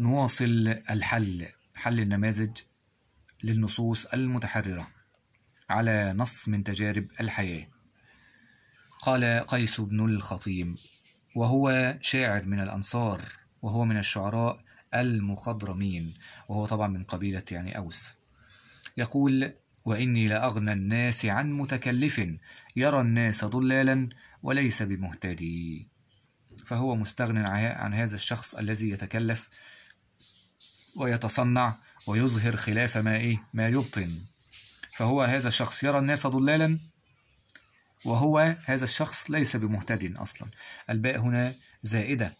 نواصل الحل حل النماذج للنصوص المتحررة على نص من تجارب الحياة قال قيس بن الخطيم وهو شاعر من الأنصار وهو من الشعراء المخضرمين وهو طبعا من قبيلة يعني أوس يقول وإني لأغنى الناس عن متكلف يرى الناس ضلالا وليس بمهتدي فهو مستغن عن هذا الشخص الذي يتكلف ويتصنع ويظهر خلاف ما إيه؟ ما يبطن فهو هذا الشخص يرى الناس ضلالا وهو هذا الشخص ليس بمهتد أصلا الباء هنا زائدة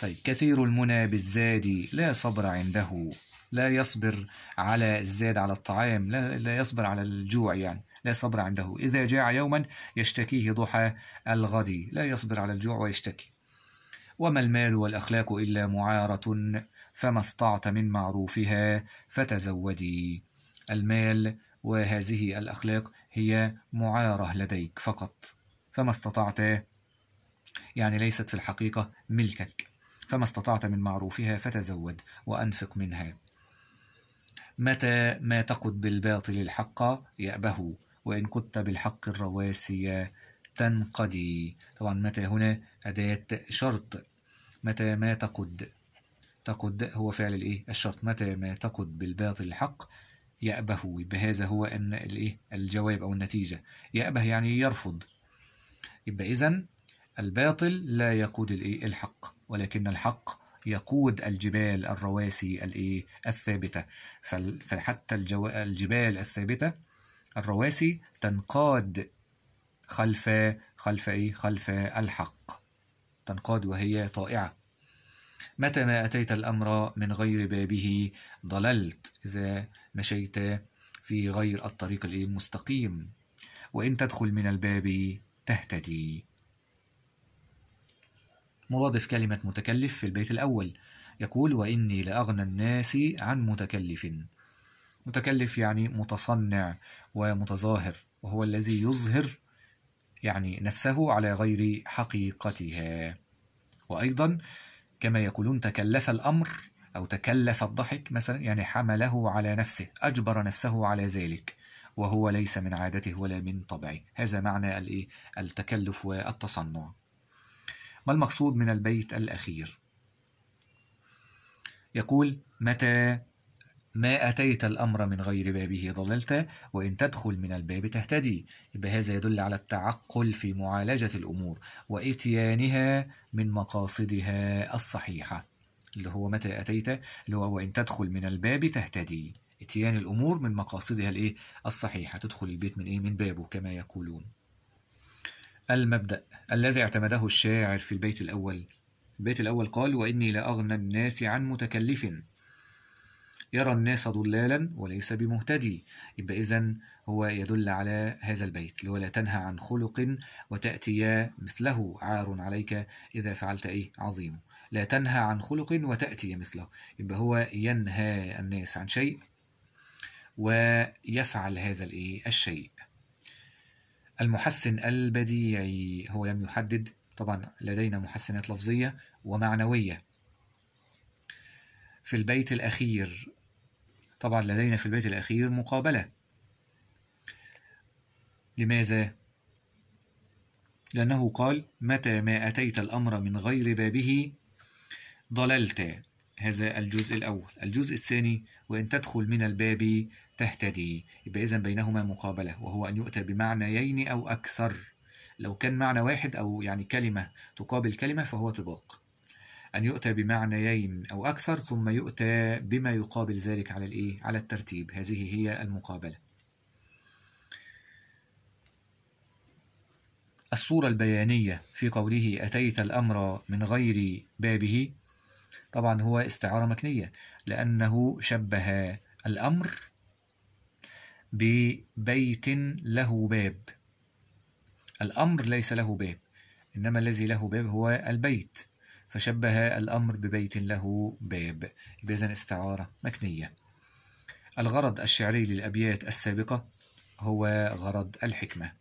طيب كثير المنى بالزاد لا صبر عنده لا يصبر على الزاد على الطعام لا, لا يصبر على الجوع يعني لا صبر عنده إذا جاع يوما يشتكيه ضحى الغد لا يصبر على الجوع ويشتكي وما المال والأخلاق إلا معارة فما استطعت من معروفها فتزودي المال وهذه الأخلاق هي معارة لديك فقط فما استطعت يعني ليست في الحقيقة ملكك فما استطعت من معروفها فتزود وأنفق منها متى ما تقد بالباطل الحق يأبه وإن كنت بالحق الرواسي تنقدي طبعا متى هنا أداة شرط متى ما تقد تقد هو فعل الايه الشرط متى ما تقد بالباطل الحق يأبه بهذا هو أن الايه الجواب أو النتيجة يأبه يعني يرفض يبقى إذا الباطل لا يقود الايه الحق ولكن الحق يقود الجبال الرواسي الايه الثابته فحتى الجبال الثابته الرواسي تنقاد خلف خلف ايه خلف الحق تنقاد وهي طائعه متى ما أتيت الأمر من غير بابه ضللت إذا مشيت في غير الطريق المستقيم وإن تدخل من الباب تهتدي مرادف كلمة متكلف في البيت الأول يقول وإني لأغنى الناس عن متكلف متكلف يعني متصنع ومتظاهر وهو الذي يظهر يعني نفسه على غير حقيقتها وأيضا كما يقولون تكلف الأمر أو تكلف الضحك مثلا يعني حمله على نفسه أجبر نفسه على ذلك وهو ليس من عادته ولا من طبعه هذا معنى التكلف والتصنع ما المقصود من البيت الأخير يقول متى ما أتيت الأمر من غير بابه ضللت وإن تدخل من الباب تهتدي يبقى هذا يدل على التعقل في معالجة الأمور وإتيانها من مقاصدها الصحيحة اللي هو متى أتيت اللي هو وإن تدخل من الباب تهتدي إتيان الأمور من مقاصدها الإيه الصحيحة تدخل البيت من إيه من بابه كما يقولون المبدأ الذي اعتمده الشاعر في البيت الأول البيت الأول قال وإني لأغنى الناس عن متكلف يرى الناس ضلالا وليس بمهتدي يبقى إذا هو يدل على هذا البيت اللي هو لا تنهى عن خلق وتأتي مثله عار عليك إذا فعلت إيه عظيم لا تنهى عن خلق وتأتي مثله يبقى هو ينهى الناس عن شيء ويفعل هذا الإيه الشيء المحسن البديعي هو لم يحدد طبعا لدينا محسنات لفظية ومعنوية في البيت الأخير طبعا لدينا في البيت الأخير مقابلة لماذا؟ لأنه قال متى ما أتيت الأمر من غير بابه ضللت هذا الجزء الأول الجزء الثاني وإن تدخل من الباب تهتدي يبقى إذن بينهما مقابلة وهو أن يؤتى بمعنيين أو أكثر لو كان معنى واحد أو يعني كلمة تقابل كلمة فهو طباق أن يؤتى بمعنيين أو أكثر ثم يؤتى بما يقابل ذلك على الإيه؟ على الترتيب هذه هي المقابلة الصورة البيانية في قوله أتيت الأمر من غير بابه طبعا هو استعارة مكنية لأنه شبه الأمر ببيت له باب الأمر ليس له باب إنما الذي له باب هو البيت فشبه الأمر ببيت له باب إذا استعارة مكنية الغرض الشعري للأبيات السابقة هو غرض الحكمة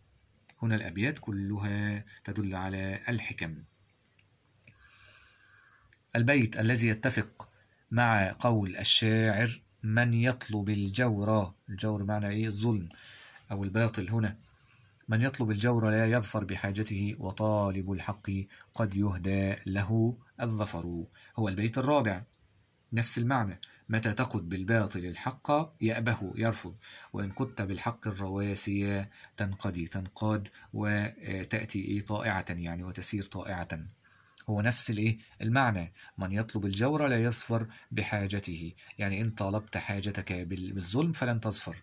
هنا الأبيات كلها تدل على الحكم البيت الذي يتفق مع قول الشاعر من يطلب الجور الجور معنى إيه الظلم أو الباطل هنا من يطلب الجور لا يظفر بحاجته وطالب الحق قد يهدى له الظفر هو البيت الرابع نفس المعنى متى تقد بالباطل الحق يأبه يرفض وإن قدت بالحق الرواسي تنقضي تنقاد وتأتي إيه طائعة يعني وتسير طائعة هو نفس الايه المعنى من يطلب الجور لا يصفر بحاجته يعني ان طالبت حاجتك بالظلم فلن تصفر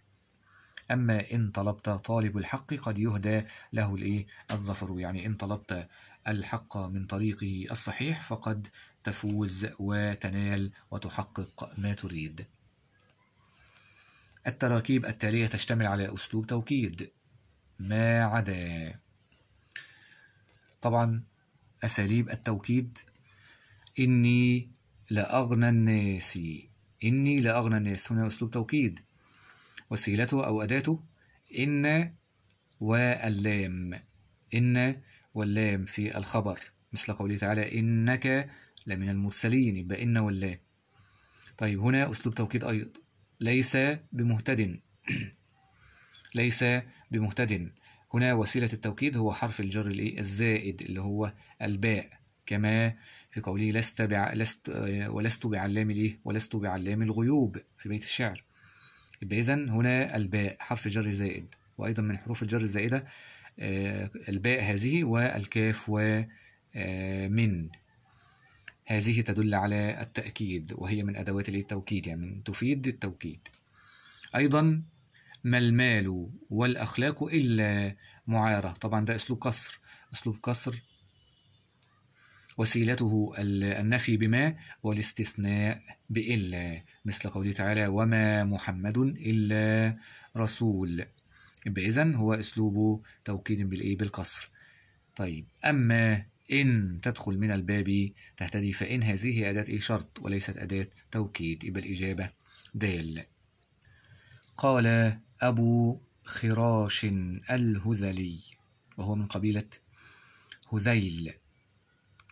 أما إن طلبت طالب الحق قد يهدى له الإيه الظفر يعني إن طلبت الحق من طريقه الصحيح فقد تفوز وتنال وتحقق ما تريد التراكيب التالية تشتمل على أسلوب توكيد ما عدا طبعا أساليب التوكيد إني لأغنى الناس إني لأغنى الناس هنا أسلوب توكيد وسيلته أو أداته إن واللام إن واللام في الخبر مثل قوله تعالى إنك لمن المرسلين يبقى إن واللام طيب هنا أسلوب توكيد أيضا ليس بمهتد ليس بمهتد هنا وسيلة التوكيد هو حرف الجر الإيه الزائد اللي هو الباء كما في قوله لست بع... لست آه، ولست بعلام الإيه ولست بعلام الغيوب في بيت الشعر يبقى إذا هنا الباء حرف جر زائد وأيضا من حروف الجر الزائدة آه، الباء هذه والكاف ومن آه، هذه تدل على التأكيد وهي من أدوات التوكيد يعني من تفيد التوكيد أيضا ما المال والأخلاق إلا معارة طبعا ده أسلوب كسر أسلوب كسر وسيلته النفي بما والاستثناء بإلا مثل قوله تعالى وما محمد إلا رسول يبقى إذن هو أسلوبه توكيد بالإيه بالكسر طيب أما إن تدخل من الباب تهتدي فإن هذه أداة إيه شرط وليست أداة توكيد يبقى الإجابة دال قال أبو خراش الهذلي وهو من قبيلة هذيل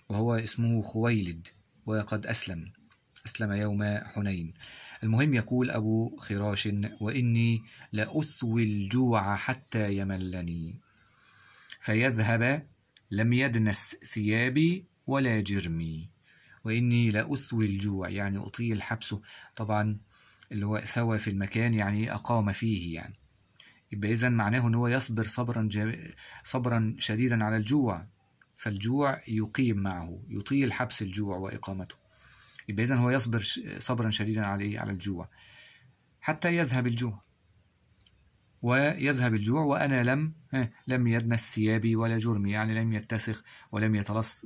وهو اسمه خويلد وقد أسلم أسلم يوم حنين المهم يقول أبو خراش وإني لأثوي الجوع حتى يملني فيذهب لم يدنس ثيابي ولا جرمي وإني لأثوي الجوع يعني أطيل حبسه طبعا اللي هو ثوى في المكان يعني أقام فيه يعني يبقى إذا معناه إن هو يصبر صبرا صبرا شديدا على الجوع فالجوع يقيم معه يطيل حبس الجوع وإقامته يبقى إذا هو يصبر صبرا شديدا عليه على الجوع حتى يذهب الجوع ويذهب الجوع وأنا لم لم يدنس ثيابي ولا جرمي يعني لم يتسخ ولم يتلص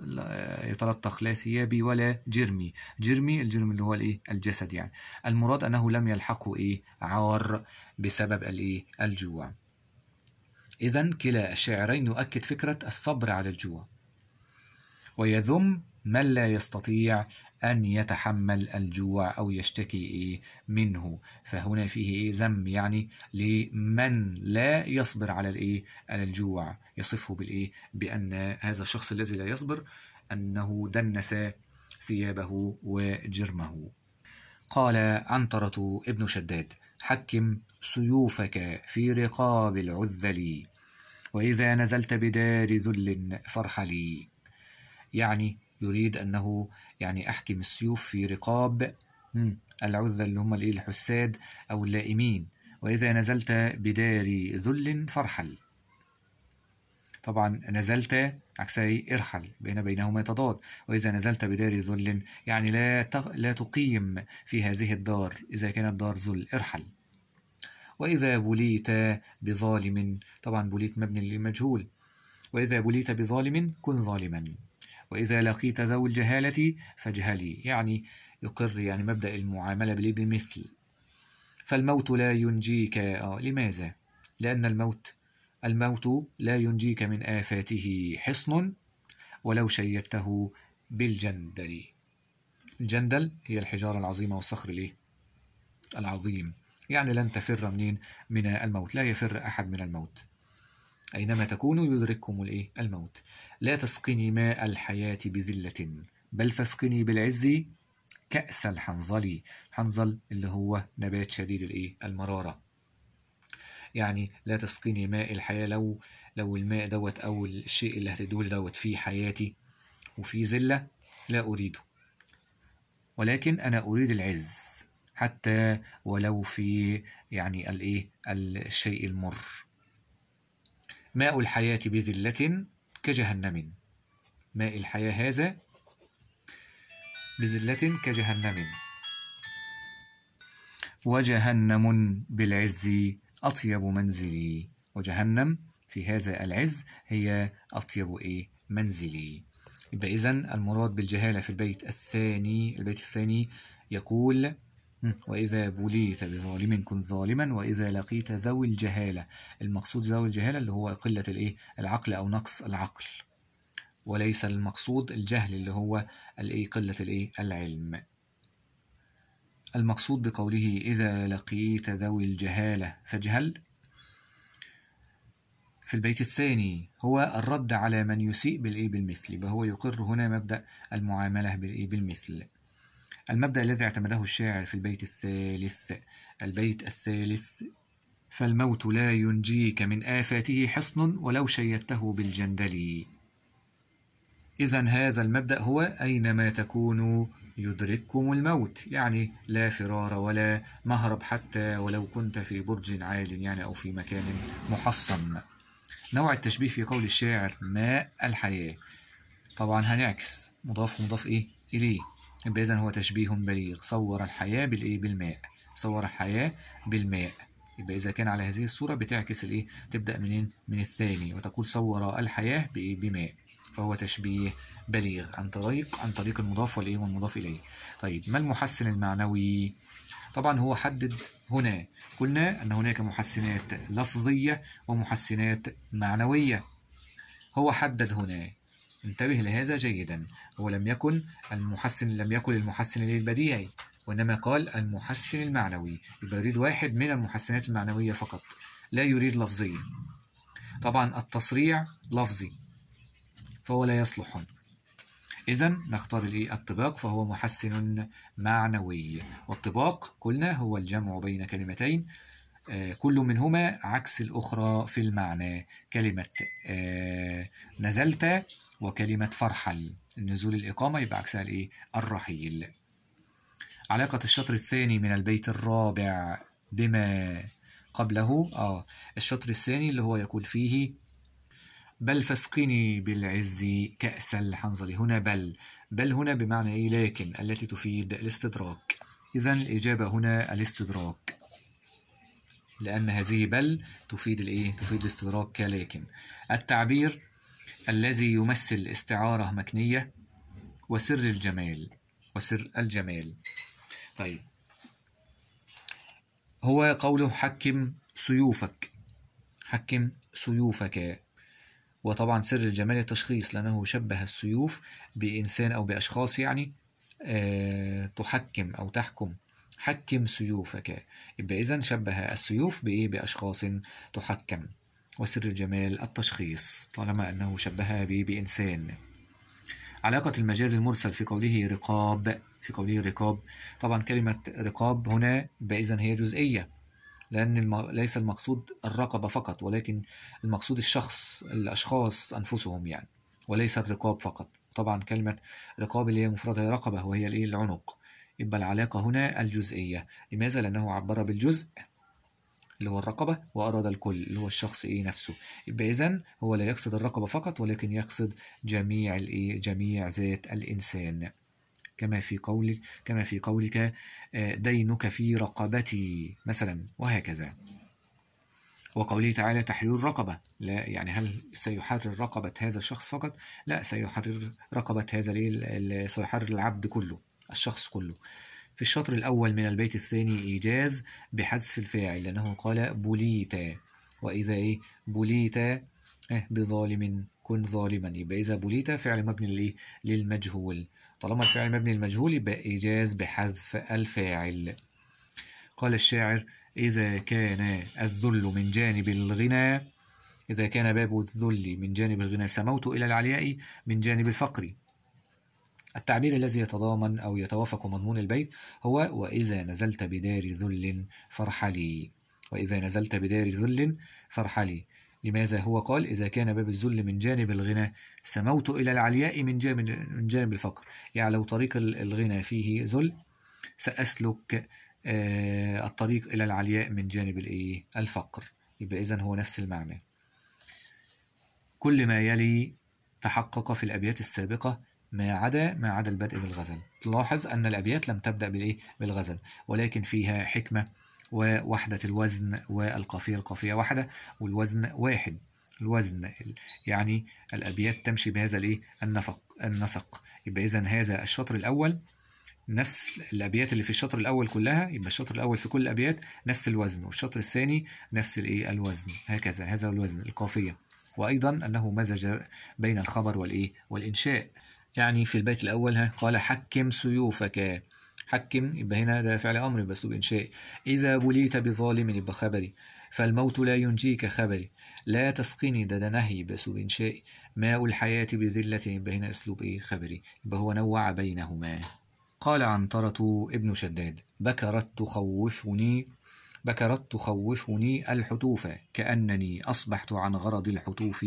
يتلطخ لا ثيابي ولا جرمي جرمي الجرم اللي هو الايه الجسد يعني المراد أنه لم يلحقه ايه عار بسبب الايه الجوع إذا كلا الشاعرين يؤكد فكرة الصبر على الجوع ويذم من لا يستطيع أن يتحمل الجوع أو يشتكي إيه منه فهنا فيه إيه ذم يعني لمن لا يصبر على الإيه على الجوع يصفه بالإيه بأن هذا الشخص الذي لا يصبر أنه دنس ثيابه وجرمه قال عنترة ابن شداد حكم سيوفك في رقاب العزل وإذا نزلت بدار ذل فرحلي يعني يريد أنه يعني أحكم السيوف في رقاب العزة اللي هم الإيه الحساد أو اللائمين وإذا نزلت بدار ذل فارحل طبعا نزلت عكسي ارحل بين بينهما تضاد وإذا نزلت بدار ذل يعني لا لا تقيم في هذه الدار إذا كانت دار ذل ارحل وإذا بليت بظالم طبعا بليت مبني للمجهول وإذا بليت بظالم كن ظالما وإذا لقيت ذو الجهالة فاجهلي يعني يقر يعني مبدأ المعاملة بمثل فالموت لا ينجيك آه، لماذا؟ لأن الموت الموت لا ينجيك من آفاته حصن ولو شيدته بالجندل الجندل هي الحجارة العظيمة والصخر ليه؟ العظيم يعني لن تفر منين من الموت لا يفر أحد من الموت أينما تكونوا يدرككم الإيه؟ الموت لا تسقني ماء الحياة بذلة بل فاسقني بالعز كأس الحنظلي حنظل اللي هو نبات شديد الإيه؟ المرارة يعني لا تسقني ماء الحياة لو لو الماء دوت أو الشيء اللي هتدول دوت في حياتي وفي ذلة لا أريده ولكن أنا أريد العز حتى ولو في يعني الإيه الشيء المر ماء الحياة بذلة كجهنم ماء الحياة هذا بذلة كجهنم وجهنم بالعز أطيب منزلي وجهنم في هذا العز هي أطيب إيه منزلي يبقى إذن المراد بالجهالة في البيت الثاني البيت الثاني يقول وإذا بليت بظالم كن ظالما وإذا لقيت ذوي الجهالة المقصود ذوي الجهالة اللي هو قلة الإيه؟ العقل أو نقص العقل وليس المقصود الجهل اللي هو الإيه؟ قلة الإيه؟ العلم المقصود بقوله إذا لقيت ذوي الجهالة فاجهل في البيت الثاني هو الرد على من يسيء بالإيه بالمثل يبقى هو يقر هنا مبدأ المعاملة بالإيه بالمثل المبدأ الذي اعتمده الشاعر في البيت الثالث البيت الثالث فالموت لا ينجيك من آفاته حصن ولو شيدته بالجندل إذا هذا المبدأ هو أينما تكونوا يدرككم الموت يعني لا فرار ولا مهرب حتى ولو كنت في برج عال يعني أو في مكان محصن نوع التشبيه في قول الشاعر ماء الحياة طبعا هنعكس مضاف مضاف إيه إليه إذا هو تشبيه بليغ صور الحياة بالإيه بالماء صور الحياة بالماء يبقى إذا كان على هذه الصورة بتعكس الإيه تبدأ منين من الثاني وتقول صور الحياة بإيه بماء فهو تشبيه بليغ عن طريق عن طريق المضاف والإيه والمضاف إليه طيب ما المحسن المعنوي طبعا هو حدد هنا قلنا أن هناك محسنات لفظية ومحسنات معنوية هو حدد هنا انتبه لهذا جيدا هو لم يكن المحسن لم يكن المحسن البديعي وإنما قال المحسن المعنوي يبقى يريد واحد من المحسنات المعنوية فقط لا يريد لفظيا طبعا التصريع لفظي فهو لا يصلح إذا نختار الإيه الطباق فهو محسن معنوي والطباق قلنا هو الجمع بين كلمتين آه، كل منهما عكس الأخرى في المعنى كلمة آه، نزلت وكلمة فرحل نزول الإقامة يبقى عكسها الإيه؟ الرحيل علاقة الشطر الثاني من البيت الرابع بما قبله آه الشطر الثاني اللي هو يقول فيه بل فاسقني بالعز كأس الحنظل هنا بل بل هنا بمعنى إيه لكن التي تفيد الاستدراك إذا الإجابة هنا الاستدراك لأن هذه بل تفيد الإيه؟ تفيد الاستدراك كلكن التعبير الذي يمثل استعارة مكنية وسر الجمال وسر الجمال طيب هو قوله حكم سيوفك حكم سيوفك وطبعا سر الجمال التشخيص لأنه شبه السيوف بإنسان أو بأشخاص يعني أه تحكم أو تحكم حكم سيوفك يبقى إذا شبه السيوف بإيه بأشخاص تحكم وسر الجمال التشخيص طالما أنه شبهها به بإنسان علاقة المجاز المرسل في قوله رقاب في قوله رقاب طبعا كلمة رقاب هنا إذا هي جزئية لأن الم... ليس المقصود الرقبة فقط ولكن المقصود الشخص الأشخاص أنفسهم يعني وليس الرقاب فقط طبعا كلمة رقاب اللي هي مفردة رقبة وهي العنق يبقى العلاقة هنا الجزئية لماذا؟ لأنه عبر بالجزء اللي هو الرقبة وأراد الكل اللي هو الشخص إيه نفسه يبقى إذا هو لا يقصد الرقبة فقط ولكن يقصد جميع الإيه جميع ذات الإنسان كما في قولك كما في قولك آه، دينك في رقبتي مثلا وهكذا وقوله تعالى تحرير الرقبة لا يعني هل سيحرر رقبة هذا الشخص فقط لا سيحرر رقبة هذا سيحرر العبد كله الشخص كله في الشطر الأول من البيت الثاني إيجاز بحذف الفاعل لأنه قال بوليتا وإذا إيه إيه بظالم كن ظالما يبقى إذا بوليتا فعل مبني للمجهول طالما الفعل مبني للمجهول يبقى إيجاز بحذف الفاعل قال الشاعر إذا كان الذل من جانب الغنى إذا كان باب الذل من جانب الغنى سموت إلى العلياء من جانب الفقر التعبير الذي يتضامن أو يتوافق مضمون البيت هو وإذا نزلت بدار ذل فارحلي وإذا نزلت بدار ذل فارحلي لماذا هو قال إذا كان باب الذل من جانب الغنى سموت إلى العلياء من جانب, من جانب الفقر يعني لو طريق الغنى فيه ذل سأسلك آه، الطريق إلى العلياء من جانب الإيه؟ الفقر يبقى إذن هو نفس المعنى كل ما يلي تحقق في الأبيات السابقة ما عدا ما عدا البدء بالغزل تلاحظ أن الأبيات لم تبدأ بالإيه؟ بالغزل ولكن فيها حكمة ووحدة الوزن والقافية القافية واحدة والوزن واحد الوزن يعني الأبيات تمشي بهذا الإيه؟ النفق النسق يبقى إذا هذا الشطر الأول نفس الابيات اللي في الشطر الاول كلها يبقى الشطر الاول في كل الابيات نفس الوزن والشطر الثاني نفس الايه الوزن هكذا هذا الوزن القافيه وايضا انه مزج بين الخبر والايه والانشاء يعني في البيت الأول ها قال حكم سيوفك حكم يبقى هنا ده فعل أمر بس إنشاء إذا بليت بظالم يبقى خبري فالموت لا ينجيك خبري لا تسقني ده ده نهي بس إنشاء ماء الحياة بذلة يبقى هنا أسلوب إيه خبري يبقى هو نوع بينهما قال عنترة ابن شداد بكرت تخوفني بكرت تخوفني الحتوف كأنني أصبحت عن غرض الحتوف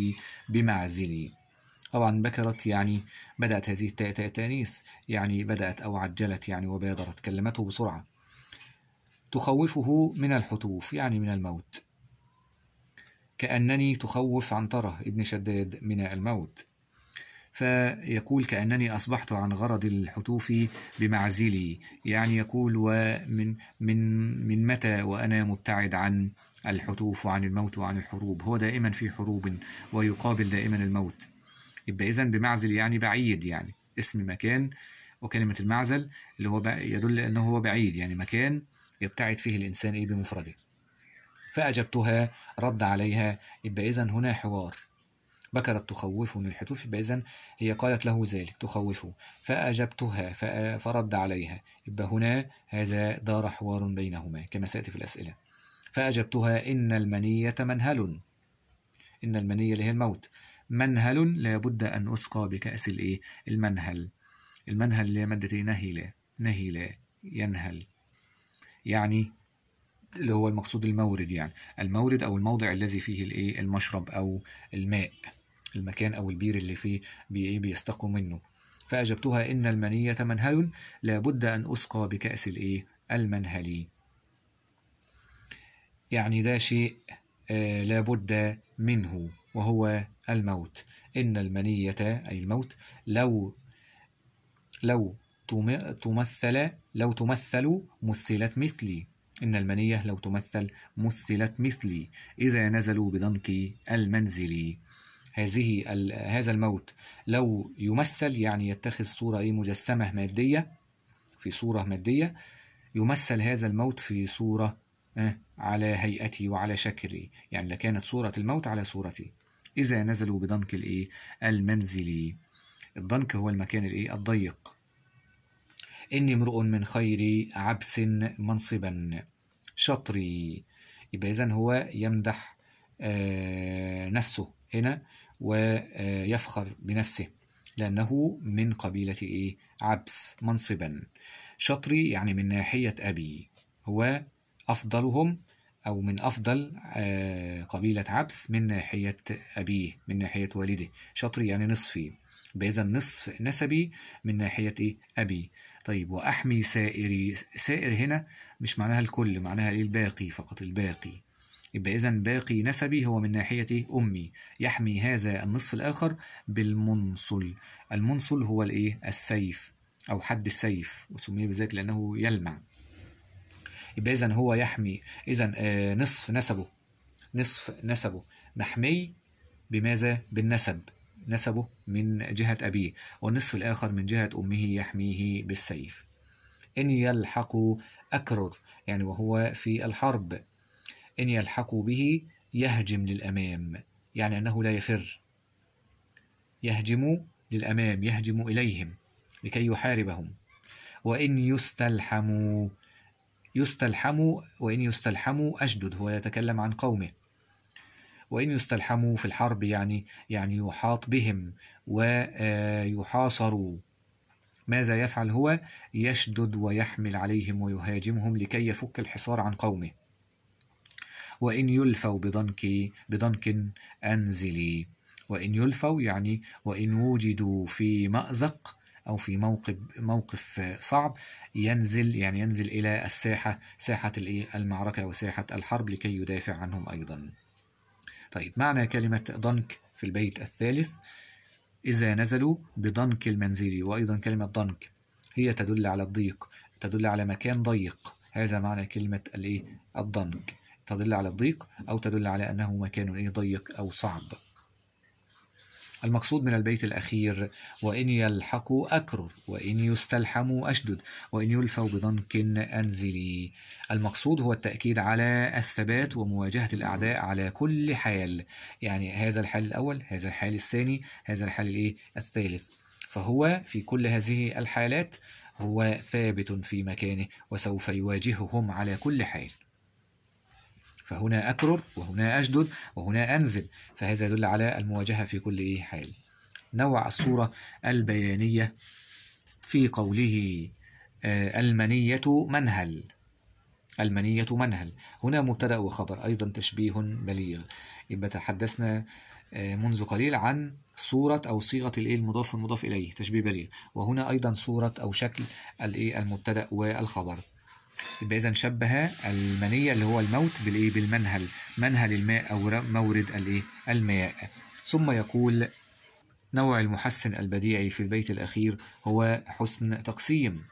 بمعزلي طبعا بكرت يعني بدأت هذه التانيث يعني بدأت أو عجلت يعني وبادرت كلمته بسرعة تخوفه من الحتوف يعني من الموت كأنني تخوف عنترة ابن شداد من الموت فيقول كأنني أصبحت عن غرض الحتوف بمعزلي يعني يقول ومن من من متى وأنا مبتعد عن الحتوف وعن الموت وعن الحروب هو دائما في حروب ويقابل دائما الموت يبقى إذا بمعزل يعني بعيد يعني اسم مكان وكلمة المعزل اللي هو يدل أنه هو بعيد يعني مكان يبتعد فيه الإنسان إيه بمفرده فأجبتها رد عليها يبقى إذا هنا حوار بكرت تخوفه من الحتوف يبقى إذا هي قالت له ذلك تخوفه فأجبتها فرد عليها يبقى هنا هذا دار حوار بينهما كما سيأتي في الأسئلة فأجبتها إن المنية منهل إن المنية اللي هي الموت منهل لابد أن أسقى بكأس الإيه؟ المنهل المنهل اللي إيه؟ نهل نهل ينهل يعني اللي هو المقصود المورد يعني المورد أو الموضع الذي فيه الإيه؟ المشرب أو الماء المكان أو البير اللي فيه بي إيه؟ بيستقوا منه فأجبتها إن المنية منهل لابد أن أسقى بكأس الإيه؟ المنهلي يعني ده شيء آه لابد منه وهو الموت إن المنية أي الموت لو لو تمثل لو تمثل مثلت مثلي إن المنية لو تمثل مثلت مثلي إذا نزلوا بضنك المنزلي هذه هذا الموت لو يمثل يعني يتخذ صورة إيه مجسمة مادية في صورة مادية يمثل هذا الموت في صورة اه، على هيئتي وعلى شكلي يعني لكانت صورة الموت على صورتي إذا نزلوا بضنك الإيه المنزلي الضنك هو المكان الإيه الضيق إني امرؤ من خير عبس منصبا شطري يبقى إذا هو يمدح آه، نفسه هنا ويفخر آه، بنفسه لأنه من قبيلة إيه؟ عبس منصبا شطري يعني من ناحية أبي هو أفضلهم أو من أفضل آه، قبيلة عبس من ناحية أبيه من ناحية والده شطري يعني نصفي بإذا نصف نسبي من ناحية إيه؟ أبي طيب وأحمي سائري سائر هنا مش معناها الكل معناها إيه الباقي فقط الباقي يبقى إذا باقي نسبي هو من ناحية إيه؟ أمي يحمي هذا النصف الآخر بالمنصل المنصل هو الإيه السيف أو حد السيف وسمي بذلك لأنه يلمع يبقى إذا هو يحمي إذا آه، نصف نسبه نصف نسبه محمي بماذا؟ بالنسب نسبه من جهة أبيه والنصف الآخر من جهة أمه يحميه بالسيف إن يلحق أكرر يعني وهو في الحرب إن يلحق به يهجم للأمام يعني أنه لا يفر يهجم للأمام يهجم إليهم لكي يحاربهم وإن يستلحموا يستلحموا وإن يستلحموا أشدد هو يتكلم عن قومه وإن يستلحموا في الحرب يعني يعني يحاط بهم ويحاصروا آه، ماذا يفعل هو يشدد ويحمل عليهم ويهاجمهم لكي يفك الحصار عن قومه وإن يلفوا بضنك بضنك أنزلي وإن يلفوا يعني وإن وجدوا في مأزق أو في موقف موقف صعب ينزل يعني ينزل إلى الساحة ساحة الايه المعركة وساحة الحرب لكي يدافع عنهم أيضا طيب معنى كلمة ضنك في البيت الثالث إذا نزلوا بضنك المنزلي وأيضا كلمة ضنك هي تدل على الضيق تدل على مكان ضيق هذا معنى كلمة الإيه الضنك تدل على الضيق أو تدل على أنه مكان إيه ضيق أو صعب المقصود من البيت الأخير وإن يلحقوا أكرر وإن يستلحموا أشدد وإن يلفوا بضنك أنزلي المقصود هو التأكيد على الثبات ومواجهة الأعداء على كل حال يعني هذا الحال الأول هذا الحال الثاني هذا الحال الإيه؟ الثالث فهو في كل هذه الحالات هو ثابت في مكانه وسوف يواجههم على كل حال فهنا أكرر وهنا أشدد وهنا أنزل فهذا يدل على المواجهة في كل حال نوع الصورة البيانية في قوله آه، المنية منهل المنية منهل هنا مبتدأ وخبر أيضا تشبيه بليغ يبقى تحدثنا آه، منذ قليل عن صورة أو صيغة الإيه المضاف المضاف إليه تشبيه بليغ وهنا أيضا صورة أو شكل الإيه المبتدأ والخبر يبقى إذا شبه المنية اللي هو الموت بالإيه بالمنهل منهل الماء أو مورد الإيه الماء ثم يقول نوع المحسن البديعي في البيت الأخير هو حسن تقسيم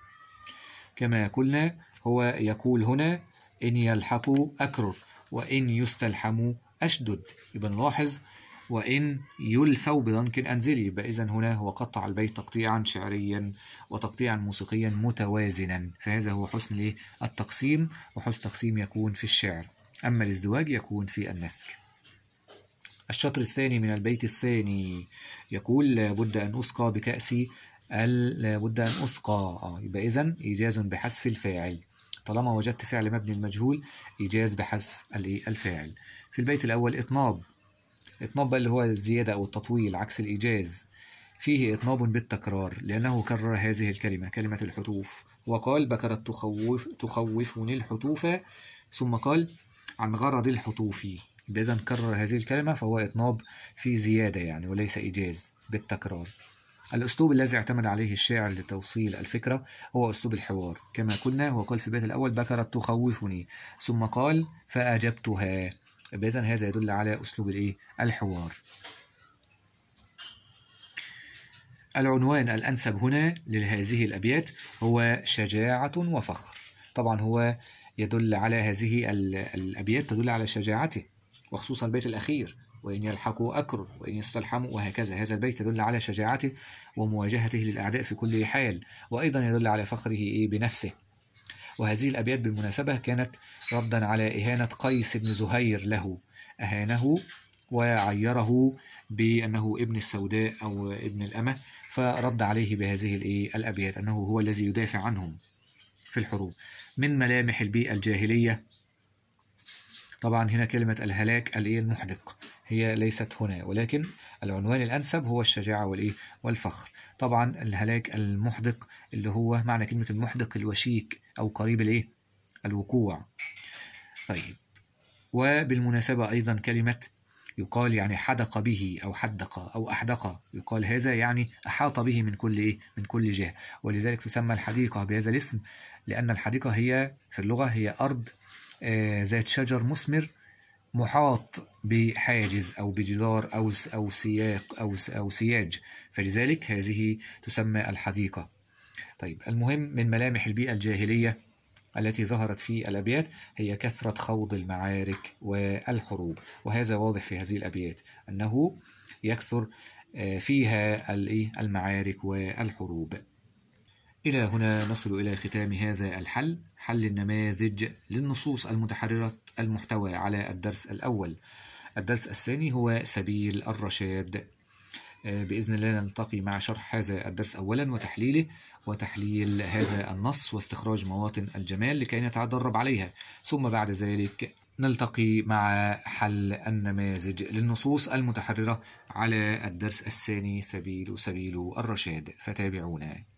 كما قلنا هو يقول هنا إن يلحقوا أكرر وإن يستلحموا أشدد يبقى نلاحظ وإن يلفوا بضنك أنزل يبقى إذا هنا هو قطع البيت تقطيعا شعريا وتقطيعا موسيقيا متوازنا فهذا هو حسن التقسيم وحسن تقسيم يكون في الشعر أما الازدواج يكون في النثر الشطر الثاني من البيت الثاني يقول لابد أن أسقى بكأسي لابد أن أسقى آه، يبقى إذا إيجاز بحذف الفاعل طالما وجدت فعل مبني المجهول إيجاز بحذف الفاعل في البيت الأول إطناب إطناب اللي هو الزيادة أو التطويل عكس الإيجاز فيه إطناب بالتكرار لأنه كرر هذه الكلمة كلمة الحتوف وقال بكرت تخوف تخوفني الحتوف ثم قال عن غرض الحتوف إذا كرر هذه الكلمة فهو إطناب في زيادة يعني وليس إيجاز بالتكرار الأسلوب الذي اعتمد عليه الشاعر لتوصيل الفكرة هو أسلوب الحوار كما قلنا هو قال في البيت الأول بكرت تخوفني ثم قال فأجبتها يبقى إذا هذا يدل على أسلوب الإيه؟ الحوار. العنوان الأنسب هنا لهذه الأبيات هو شجاعة وفخر طبعا هو يدل على هذه الأبيات تدل على شجاعته وخصوصا البيت الأخير وإن يلحقوا اكر وإن يستلحموا وهكذا هذا البيت يدل على شجاعته ومواجهته للأعداء في كل حال وأيضا يدل على فخره إيه؟ بنفسه وهذه الأبيات بالمناسبة كانت ردا على إهانة قيس بن زهير له أهانه وعيره بأنه ابن السوداء أو ابن الأمة فرد عليه بهذه الأبيات أنه هو الذي يدافع عنهم في الحروب من ملامح البيئة الجاهلية طبعا هنا كلمة الهلاك الإيه المحدق هي ليست هنا ولكن العنوان الأنسب هو الشجاعة والإيه والفخر طبعا الهلاك المحدق اللي هو معنى كلمة المحدق الوشيك أو قريب الإيه؟ الوقوع طيب وبالمناسبة أيضا كلمة يقال يعني حدق به أو حدق أو أحدق يقال هذا يعني أحاط به من كل إيه؟ من كل جهة ولذلك تسمى الحديقة بهذا الاسم لأن الحديقة هي في اللغة هي أرض آه، ذات شجر مثمر محاط بحاجز أو بجدار أو أو سياق أو أو سياج فلذلك هذه تسمى الحديقة طيب المهم من ملامح البيئة الجاهلية التي ظهرت في الأبيات هي كثرة خوض المعارك والحروب وهذا واضح في هذه الأبيات أنه يكثر آه، فيها إيه، المعارك والحروب إلى هنا نصل إلى ختام هذا الحل حل النماذج للنصوص المتحررة المحتوى على الدرس الأول الدرس الثاني هو سبيل الرشاد آه، بإذن الله نلتقي مع شرح هذا الدرس أولا وتحليله وتحليل هذا النص واستخراج مواطن الجمال لكي نتدرب عليها ثم بعد ذلك نلتقي مع حل النماذج للنصوص المتحررة على الدرس الثاني سبيل سبيل الرشاد فتابعونا